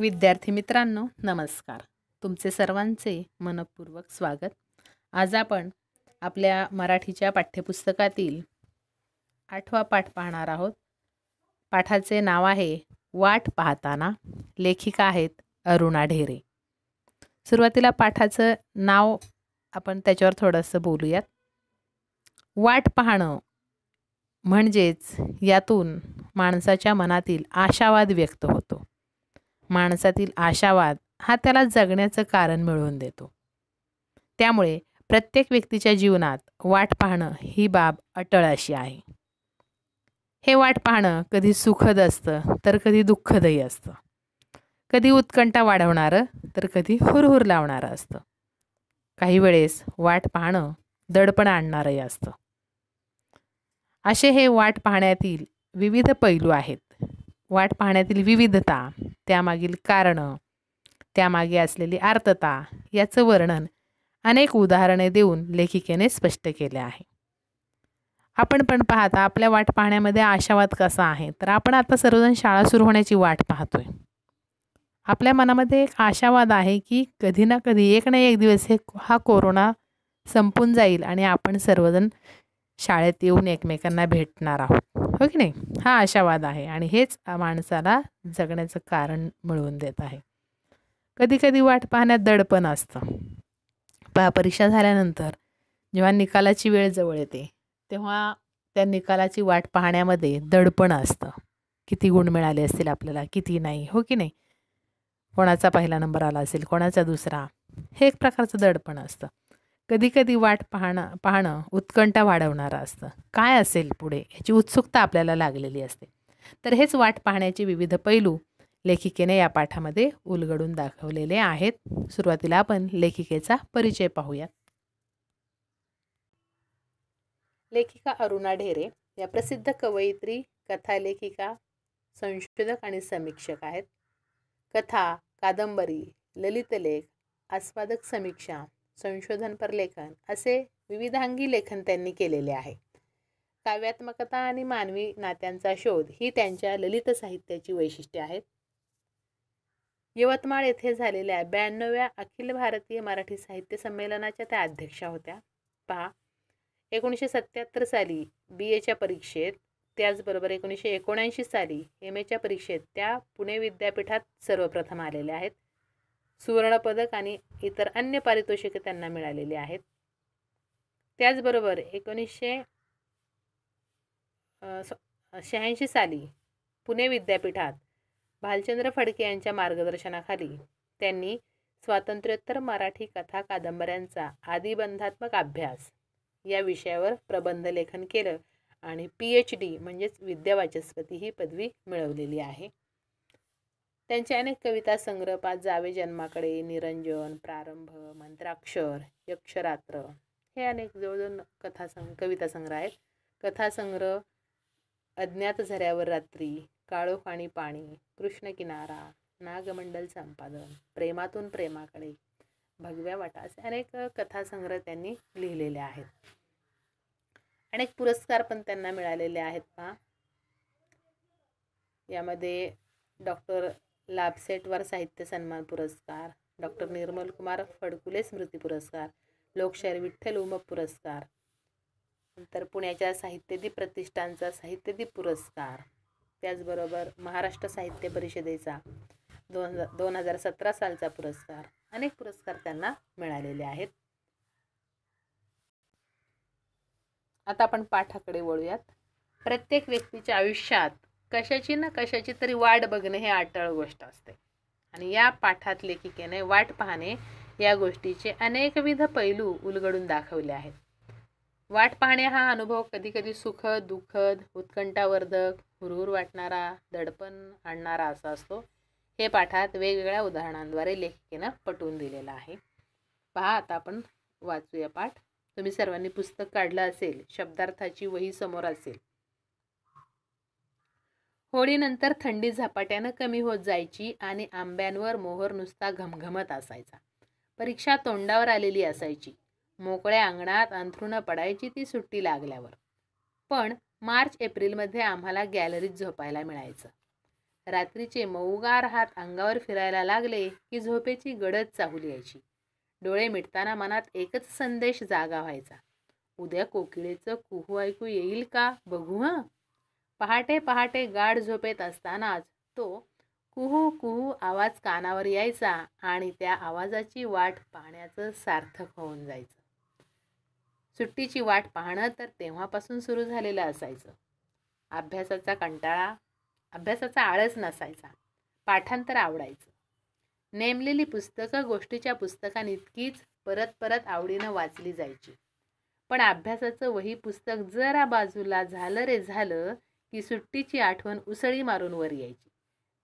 विद्यार्थी मित्रांनो नमस्कार तुमचे सर्वांचे मनपूर्वक स्वागत आज आपण आपल्या मराठीच्या पाठ्यपुस्तकातील आठवा पाठ पाहणार आहोत पाठाचे नाव आहे वाट पाहताना लेखिका आहेत अरुणा ढेरे सुरुवातीला पाठाचं नाव आपण त्याच्यावर थोडंसं बोलूयात वाट पाहणं म्हणजेच यातून माणसाच्या मनातील आशावाद व्यक्त होतो माणसातील आशावाद हा त्याला जगण्याचं कारण मिळवून देतो त्यामुळे प्रत्येक व्यक्तीच्या जीवनात वाट पाहणं ही बाब अटळ अशी आहे हे वाट पाहणं कधी सुखद असतं तर कधी दुःखदही असतं कधी उत्कंठा वाढवणारं तर कधी हुरहुर लावणारं असतं काही वेळेस वाट पाहणं दडपण आणणारंही असतं असे हे वाट पाहण्यातील विविध पैलू आहेत वाट पाहण्यातील विविधता त्यामागील कारणं त्यामागे असलेली आर्तता याचं वर्णन अनेक उदाहरणे देऊन लेखिकेने स्पष्ट केले आहे आपण पण पाहता आपल्या वाट पाहण्यामध्ये आशावाद कसा आहे तर आपण आता सर्वजण शाळा सुरू होण्याची वाट पाहतोय आपल्या मनामध्ये एक आशावाद आहे की कधी ना कधी एक ना एक दिवस हे हा कोरोना संपून जाईल आणि आपण सर्वजण शाळेत येऊन एकमेकांना भेटणार आहोत हो की नाही हा आशावाद आहे आणि हेच माणसाला जगण्याचं कारण मिळवून देत आहे कधी कधी वाट पाहण्यात दडपण असतं प परीक्षा झाल्यानंतर जेव्हा निकालाची वेळ जवळ येते तेव्हा त्या निकालाची वाट पाहण्यामध्ये दडपण असतं किती गुण मिळाले असतील आपल्याला किती नाही हो की नाही कोणाचा पहिला नंबर आला असेल कोणाचा दुसरा हे एक प्रकारचं दडपण असतं कधीकधी वाट पाहणं पाहणं उत्कंठा वाढवणारं असतं काय असेल पुढे याची उत्सुकता आपल्याला लागलेली असते तर हेच वाट पाहण्याचे विविध पैलू लेखिकेने या पाठामध्ये उलगडून दाखवलेले आहेत सुरुवातीला आपण लेखिकेचा परिचय पाहूयात लेखिका अरुणा ढेरे या प्रसिद्ध कवयित्री कथालेखिका संशोधक आणि समीक्षक आहेत कथा कादंबरी ललितलेख आस्वादक समीक्षा संशोधनपर लेखन असे विविधांगी लेखन त्यांनी केलेले आहे काव्यात्मकता आणि मानवी नात्यांचा शोध ही त्यांच्या ललित साहित्याची वैशिष्ट्ये आहेत यवतमाळ येथे झालेल्या ब्याण्णव्या अखिल भारतीय मराठी साहित्य संमेलनाच्या त्या अध्यक्षा होत्या पहा एकोणीसशे सत्याहत्तर साली बी एच्या परीक्षेत त्याचबरोबर एकोणीसशे एकोणऐंशी साली एम एच्या परीक्षेत त्या पुणे विद्यापीठात सर्वप्रथम आलेल्या आहेत सुवर्णपदक आणि इतर अन्य पारितोषिके त्यांना मिळालेली आहेत त्याचबरोबर एकोणीसशे शहाऐंशी साली पुणे विद्यापीठात भालचंद्र फडके यांच्या मार्गदर्शनाखाली त्यांनी स्वातंत्र्योत्तर मराठी कथा कादंबऱ्यांचा आदिबंधात्मक अभ्यास या विषयावर प्रबंध लेखन केलं आणि पी एच डी म्हणजेच विद्यावाचस्पती ही पदवी मिळवलेली आहे त्यांचे अनेक कविता संग्रह पाच जावे जन्माकडे निरंजन प्रारंभ मंत्राक्षर यक्षरात्र हे अनेक जवळजवळ कथा संग कविता संग्रह आहेत कथासंग्रह अज्ञात झऱ्यावर रात्री काळोख पाणी पाणी किनारा नागमंडल संपादन प्रेमातून प्रेमाकडे भगव्या वाटा असे अनेक कथासंग्रह त्यांनी लिहिलेले आहेत अनेक पुरस्कार पण त्यांना मिळालेले आहेत पहा यामध्ये डॉक्टर लाभसेटवार साहित्य सन्मान पुरस्कार डॉक्टर निर्मल कुमार फडकुले स्मृती पुरस्कार लोकशाहीर विठ्ठल उमप पुरस्कार नंतर पुण्याच्या साहित्यदीप प्रतिष्ठानचा साहित्यदीप पुरस्कार त्याचबरोबर महाराष्ट्र साहित्य परिषदेचा दोन दोन हजार सतरा सालचा पुरस्कार अनेक पुरस्कार त्यांना मिळालेले आहेत आता आपण पाठाकडे वळूयात प्रत्येक व्यक्तीच्या आयुष्यात कशाची ना कशाची तरी वाट बघणे हे अटळ गोष्ट असते आणि या पाठात लेखिकेने वाट पाहणे या गोष्टीचे अनेकविध पैलू उलगडून दाखवले आहेत वाट पाहणे हा अनुभव कधीकधी सुखद दुःखद उत्कंठावर्धक हुरहुर वाटणारा दडपण आणणारा असा असतो हे पाठात वेगवेगळ्या उदाहरणांद्वारे लेखिकेनं पटवून दिलेला आहे पहा आता आपण वाचूया पाठ तुम्ही सर्वांनी पुस्तक काढलं असेल शब्दार्थाची वही समोर असेल होळीनंतर थंडी झपाट्यानं कमी होत जायची आणि आंब्यांवर मोहर नुसता घमघमत असायचा परीक्षा तोंडावर आलेली असायची मोकळ्या अंगणात अंथरुणं पडायची ती सुट्टी लागल्यावर पण मार्च एप्रिलमध्ये आम्हाला गॅलरीत झोपायला मिळायचं रात्रीचे मऊगार हात अंगावर फिरायला लागले की झोपेची गडद चाहूल यायची डोळे मिटताना मनात एकच संदेश जागा व्हायचा उद्या कोकिळेचं कुहू ऐकू येईल का बघू हां पहाटे पहाटे गाढ झोपेत असतानाच तो कुहू कुहू आवाज कानावर यायचा आणि त्या आवाजाची वाट पाहण्याचं सार्थक होऊन जायचं सुट्टीची वाट पाहणं तर तेव्हापासून सुरू झालेलं असायचं अभ्यासाचा कंटाळा अभ्यासाचा आळस नसायचा पाठांतर आवडायचं नेमलेली पुस्तकं गोष्टीच्या इतकीच परत परत आवडीनं वाचली जायची पण अभ्यासाचं वही पुस्तक जरा बाजूला झालं रे झालं की सुट्टीची आठवण उसळी मारून वर यायची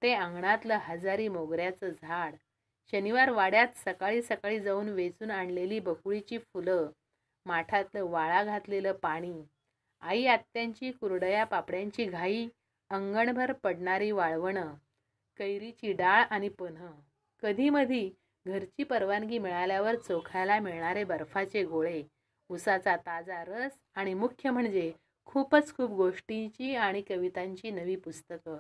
ते अंगणातलं हजारी मोगऱ्याचं झाड शनिवार वाड्यात सकाळी सकाळी जाऊन वेचून आणलेली बकुळीची फुलं माठातलं वाळा घातलेलं पाणी आई आत्यांची कुरडया पापड्यांची घाई अंगणभर पडणारी वाळवणं कैरीची डाळ आणि पन्ह कधीमधी घरची परवानगी मिळाल्यावर चोखायला मिळणारे बर्फाचे गोळे उसाचा ताजा रस आणि मुख्य म्हणजे खूपच खूप गोष्टींची आणि कवितांची नवी पुस्तकं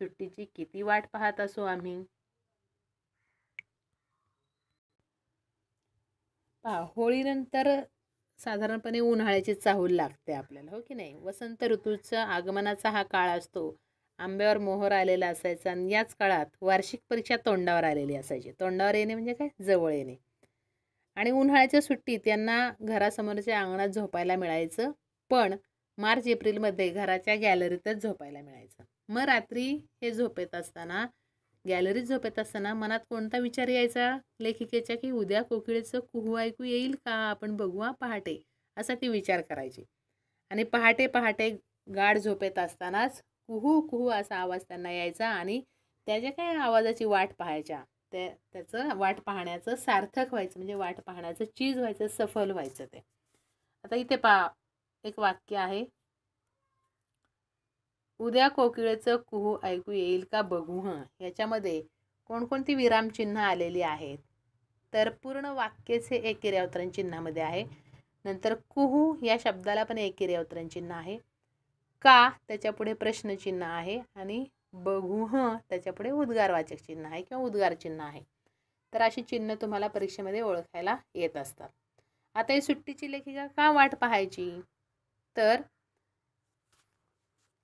सुट्टीची किती वाट पाहत असो आम्ही होळीनंतर साधारणपणे उन्हाळ्याची चाहूल लागते आपल्याला हो की नाही वसंत ऋतूचा आगमनाचा हा काळ असतो आंब्यावर मोहर आलेला असायचा आणि याच काळात वार्षिक परीक्षा तोंडावर आलेली असायची तोंडावर येणे म्हणजे काय जवळ येणे आणि उन्हाळ्याच्या सुट्टीत त्यांना घरासमोरच्या अंगणात झोपायला मिळायचं पण मार्च एप्रिलमध्ये घराच्या गॅलरीतच झोपायला मिळायचं मग रात्री हे झोपेत असताना गॅलरीत झोपेत असताना मनात कोणता विचार यायचा लेखिकेच्या की उद्या कोकिळेचं कुहू ऐकू येईल का आपण बघूया पहाटे असा ती विचार करायची आणि पहाटे पहाटे गाढ झोपेत असतानाच कुहू कुहू असा आवाज त्यांना यायचा आणि त्याच्या काय आवाजाची वाट पाहायच्या त्या त्याचं वाट पाहण्याचं सार्थक व्हायचं म्हणजे वाट पाहण्याचं चीज व्हायचं सफल व्हायचं ते आता इथे पा एक वाक्य आहे उद्या कोकिळेचं कुहू ऐकू येईल का बघू हं याच्यामध्ये कोणकोणती विरामचिन्ह आलेली आहेत तर पूर्ण वाक्याचे एकेरी अवतरण चिन्हामध्ये आहे नंतर कुहू या शब्दाला पण एकेरी अवतरण चिन्ह आहे का त्याच्यापुढे प्रश्नचिन्ह आहे आणि बघू हं त्याच्यापुढे उद्गारवाचक चिन्ह आहे किंवा उद्गार चिन्ह आहे तर अशी चिन्ह तुम्हाला परीक्षेमध्ये ओळखायला येत असतात आता ही सुट्टीची लेखिका का वाट पाहायची तर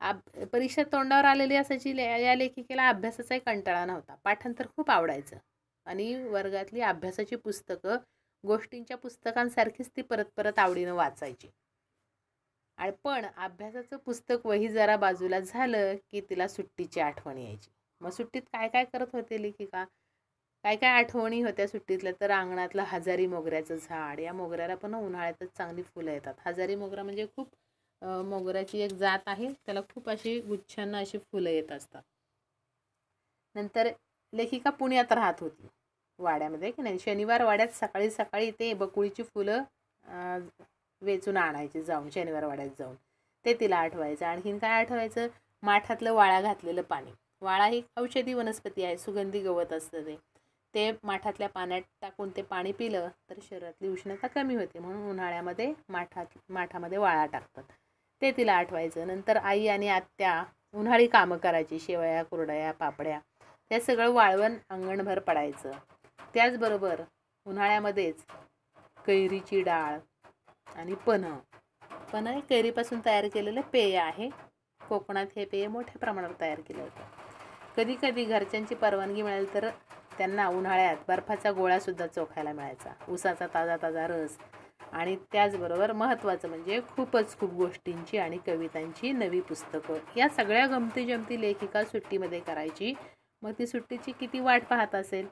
अब परीक्षा तोंडावर आलेली असायची ले या लेखिकेला अभ्यासाचाही कंटाळा नव्हता पाठांतर खूप आवडायचं आणि वर्गातली अभ्यासाची पुस्तकं गोष्टींच्या पुस्तकांसारखीच ती परत परत आवडीनं वाचायची आणि पण अभ्यासाचं पुस्तक वही जरा बाजूला झालं की तिला सुट्टीची आठवण यायची मग सुट्टीत काय काय करत होते लेखिका काय काय आठवणी होत्या सुट्टीतल्या तर अंगणातलं हजारी मोगऱ्याचं झाड या मोगऱ्याला पण उन्हाळ्यातच चांगली फुलं येतात हजारी मोगरा म्हणजे खूप मोगऱ्याची एक जात आहे त्याला खूप अशी गुच्छांना अशी फुलं येत असतात नंतर लेखिका पुण्यात राहत होती वाड्यामध्ये की नाही शनिवार वाड्यात सकाळी सकाळी ते बकुळीची फुलं वेचून आणायची जाऊन शनिवार वाड्यात जाऊन ते तिला आठवायचं आणखीन काय आठवायचं माठातलं वाळा घातलेलं पाणी वाळा ही औषधी वनस्पती आहे सुगंधी गवत असतं ते ते माठातल्या पाण्यात टाकून ते पाणी पिलं तर शरीरातली उष्णता कमी होते म्हणून उन्हाळ्यामध्ये माठात माठामध्ये वाळा टाकतात ते तिला आठवायचं नंतर आई आणि आत्या उन्हाळी कामं करायची शेवया कुरडया पापड्या हे सगळं वाळवण अंगणभर पडायचं त्याचबरोबर उन्हाळ्यामध्येच कैरीची डाळ आणि पन्ह पन्ह हे कैरीपासून तयार केलेलं पेय आहे कोकणात हे पेय मोठ्या प्रमाणावर तयार केलं होतं कधी कधी घरच्यांची परवानगी मिळेल तर त्यांना उन्हाळ्यात बर्फाचा गोळासुद्धा चोखायला मिळायचा उसाचा ताजा ताजा रस आणि त्याचबरोबर महत्त्वाचं म्हणजे खूपच खूप गोष्टींची आणि कवितांची नवी पुस्तकं या सगळ्या गमती जमती लेखिका सुट्टीमध्ये करायची मग ती सुट्टीची किती वाट पाहत असेल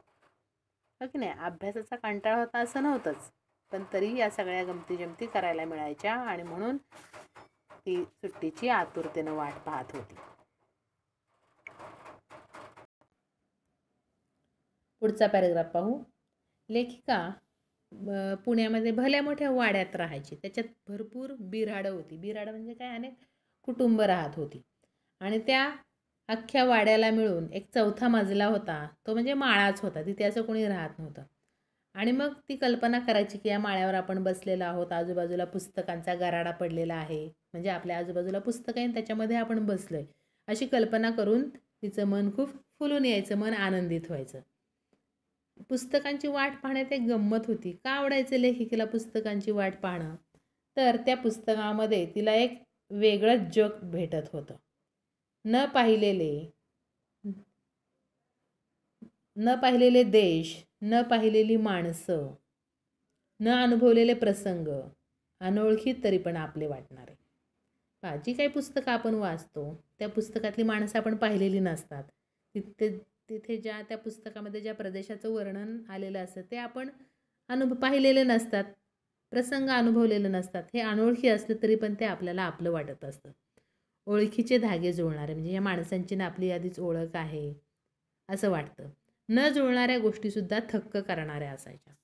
हो की नाही अभ्यासाचा कंटाळा होता असं नव्हतंच पण तरी या सगळ्या गमती जमती करायला मिळायच्या आणि म्हणून ती सुट्टीची आतुरतेनं वाट पाहत होती पुढचा पॅरेग्राफ पाहू लेखिका पुण्यामध्ये भल्या मोठ्या वाड्यात राहायची त्याच्यात भरपूर बिराडं होती बिराडं म्हणजे काय अनेक कुटुंब राहत होती आणि त्या अख्ख्या वाड्याला मिळून एक चौथा मजला होता तो म्हणजे माळाच होता तिथे असं कोणी राहत नव्हतं आणि मग ती कल्पना करायची की या माळ्यावर आपण बसलेलो आहोत आजूबाजूला पुस्तकांचा गराडा पडलेला आहे म्हणजे आपल्या आजूबाजूला पुस्तकं आहे त्याच्यामध्ये आपण बसलो आहे अशी कल्पना करून तिचं मन खूप फुलून यायचं मन आनंदित व्हायचं पुस्तकांची वाट पाहण्यात एक गंमत होती का आवडायचं लेखिकेला पुस्तकांची वाट पाहणं तर त्या पुस्तकामध्ये तिला एक वेगळंच जग भेटत होतं न पाहिलेले न पाहिलेले देश न पाहिलेली माणसं न अनुभवलेले प्रसंग अनोळखीत तरी पण आपले वाटणारे पा जी काही पुस्तकं आपण वाचतो त्या पुस्तकातली माणसं आपण पाहिलेली नसतात तिथे तिथे ज्या त्या पुस्तकामध्ये ज्या प्रदेशाचं वर्णन आलेलं असतं ते आपण अनुभ पाहिलेले नसतात प्रसंग अनुभवलेले नसतात हे अनोळखी असले तरी पण ते आपल्याला आपलं वाटत असतं ओळखीचे धागे जुळणारे म्हणजे या माणसांची ना आपली यादीच ओळख आहे असं वाटतं न जुळणाऱ्या गोष्टीसुद्धा थक्क करणाऱ्या असायच्या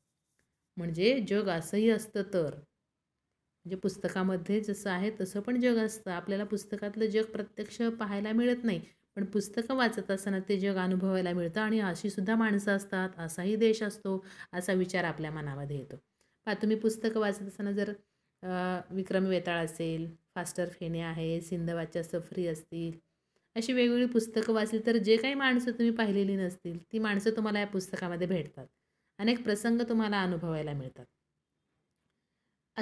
म्हणजे जग असंही असतं तर म्हणजे पुस्तकामध्ये जसं आहे तसं पण जग असतं आपल्याला पुस्तकातलं जग प्रत्यक्ष पाहायला मिळत नाही पण पुस्तकं वाचत असताना ते जग अनुभवायला मिळतं आणि अशीसुद्धा माणसं असतात असाही देश असतो असा विचार आपल्या मनामध्ये येतो पहा तुम्ही पुस्तकं वाचत असताना जर विक्रम वेताळ असेल फास्टर फेणे आहे सिंधवाच्या सफरी असतील अशी वेगवेगळी पुस्तकं वाचली तर जे काही माणसं तुम्ही पाहिलेली नसतील ती माणसं तुम्हाला या पुस्तकामध्ये भेटतात अनेक प्रसंग तुम्हाला अनुभवायला मिळतात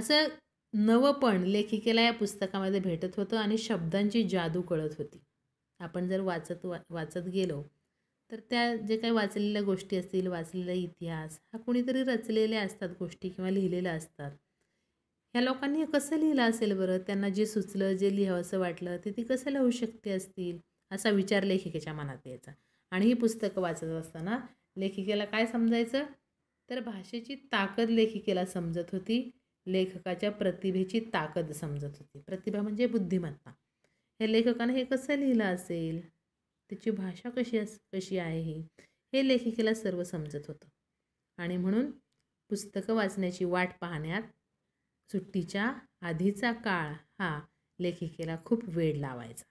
असं नवं पण लेखिकेला या पुस्तकामध्ये भेटत होतं आणि शब्दांची जादू कळत होती आपण जर वाचत वा वाचत गेलो तर त्या जे काही वाचलेल्या गोष्टी असतील वाचलेला इतिहास हा कुणीतरी रचलेल्या असतात गोष्टी किंवा लिहिलेल्या असतात ह्या लोकांनी हे कसं लिहिलं असेल बरं त्यांना जे सुचलं जे लिहावं असं वाटलं ते ती कसं लिहू शकते असतील असा विचार लेखिकेच्या मनात यायचा आणि ही पुस्तकं वाचत असताना लेखिकेला काय समजायचं तर भाषेची ताकद लेखिकेला समजत होती लेखकाच्या प्रतिभेची ताकद समजत होती प्रतिभा म्हणजे बुद्धिमत्ता हे लेखकानं हे कसं लिहिलं असेल त्याची भाषा कशी अस कशी आहे ही हे लेखिकेला सर्व समजत होतं आणि म्हणून पुस्तकं वाचण्याची वाट पाहण्यात सुट्टीच्या आधीचा काळ हा लेखिकेला खूप वेळ लावायचा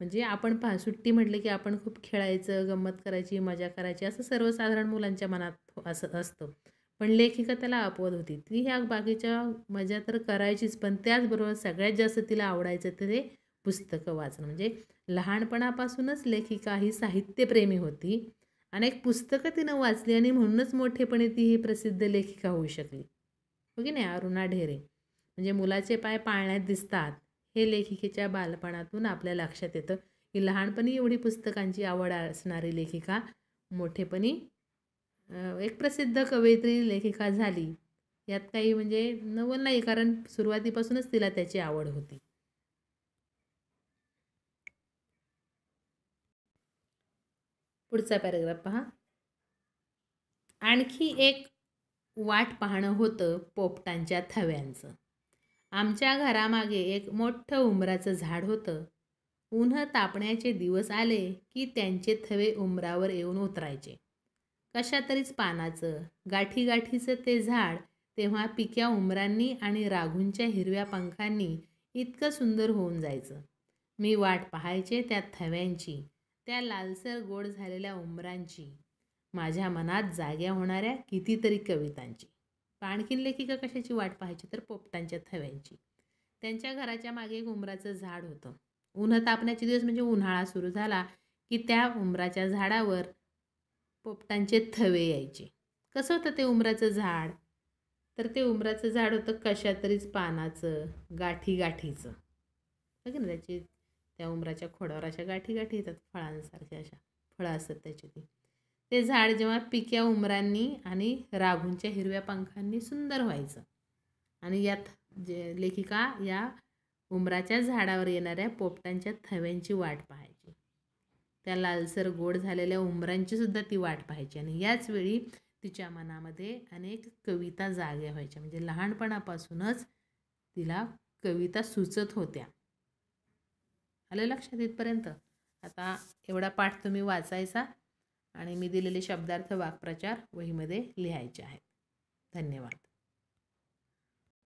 म्हणजे आपण पहा सुट्टी म्हटलं की आपण खूप खेळायचं गंमत करायची मजा करायची असं सर्वसाधारण मुलांच्या मनात हो, असं असतं पण लेखिका त्याला अपवाद होती ती ह्या बाकीच्या मजा तर करायचीच पण त्याचबरोबर सगळ्यात जास्त तिला आवडायचं तर ते पुस्तकं वाचणं म्हणजे लहानपणापासूनच लेखिका ही साहित्यप्रेमी होती अनेक पुस्तकं तिनं वाचली आणि म्हणूनच मोठेपणी ती ही प्रसिद्ध लेखिका होऊ शकली हो की नाही अरुणा ढेरे म्हणजे मुलाचे पाय पाळण्यात दिसतात हे लेखिकेच्या बालपणातून आपल्या लक्षात येतं की लहानपणी एवढी पुस्तकांची आवड असणारी लेखिका मोठेपणी एक प्रसिद्ध कवयित्री लेखिका झाली यात काही म्हणजे नवल नाही कारण सुरुवातीपासूनच तिला त्याची आवड होती पुढचा पॅरेग्राफ पहा आणखी एक वाट पाहणं होतं पोपटांच्या थव्यांचं आमच्या घरामागे एक मोठं उमराचं झाड होतं उन्हं तापण्याचे दिवस आले की त्यांचे थवे उमरावर येऊन उतरायचे कशातरीच पानाचं गाठीगाठीचं ते झाड तेव्हा पिक्या उमरांनी आणि राघूंच्या हिरव्या पंखांनी इतकं सुंदर होऊन जायचं मी वाट पाहायचे त्या थव्यांची त्या लालसर गोड झालेल्या उमरांची माझ्या मनात जाग्या होणाऱ्या कितीतरी कवितांची आणखीन लेखिका कशाची वाट पाहायची तर पोपटांच्या थव्यांची त्यांच्या घराच्या मागे एक उमराचं झाड होतं उन्ह तापण्याचे दिवस म्हणजे उन्हाळा सुरू झाला की त्या उमराच्या झाडावर पोपटांचे थवे यायचे कसं होतं ते उमराचं झाड तर ते उमराचं झाड होतं कशातरीच पानाचं गाठी गाठीचं बघ ना त्याची त्या उमराच्या खोडावर अशा गाठी गाठी येतात फळांसारख्या अशा फळं असतात त्याची ती ते झाड जेव्हा पिक्या उमरांनी आणि राघूंच्या हिरव्या पंखांनी सुंदर व्हायचं आणि यात जे लेखिका या उमराच्या झाडावर येणाऱ्या पोपटांच्या थव्यांची वाट पाहायची त्या लालसर गोड झालेल्या उमरांची सुद्धा ती वाट पाहायची आणि याच वेळी तिच्या मनामध्ये अनेक कविता जाग्या व्हायच्या म्हणजे लहानपणापासूनच तिला कविता सुचत होत्या आलं लक्षात इथपर्यंत आता एवढा पाठ तुम्ही वाचायचा आणि मी दिलेले शब्दार्थ वाकप्रचार वहीमध्ये लिहायचे आहेत धन्यवाद